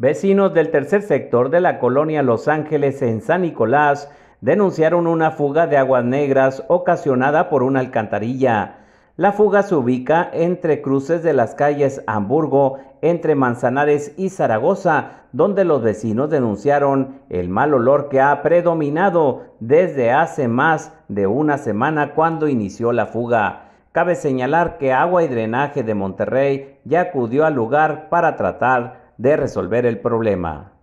Vecinos del tercer sector de la colonia Los Ángeles en San Nicolás denunciaron una fuga de aguas negras ocasionada por una alcantarilla. La fuga se ubica entre cruces de las calles Hamburgo, entre Manzanares y Zaragoza, donde los vecinos denunciaron el mal olor que ha predominado desde hace más de una semana cuando inició la fuga. Cabe señalar que Agua y Drenaje de Monterrey ya acudió al lugar para tratar de resolver el problema.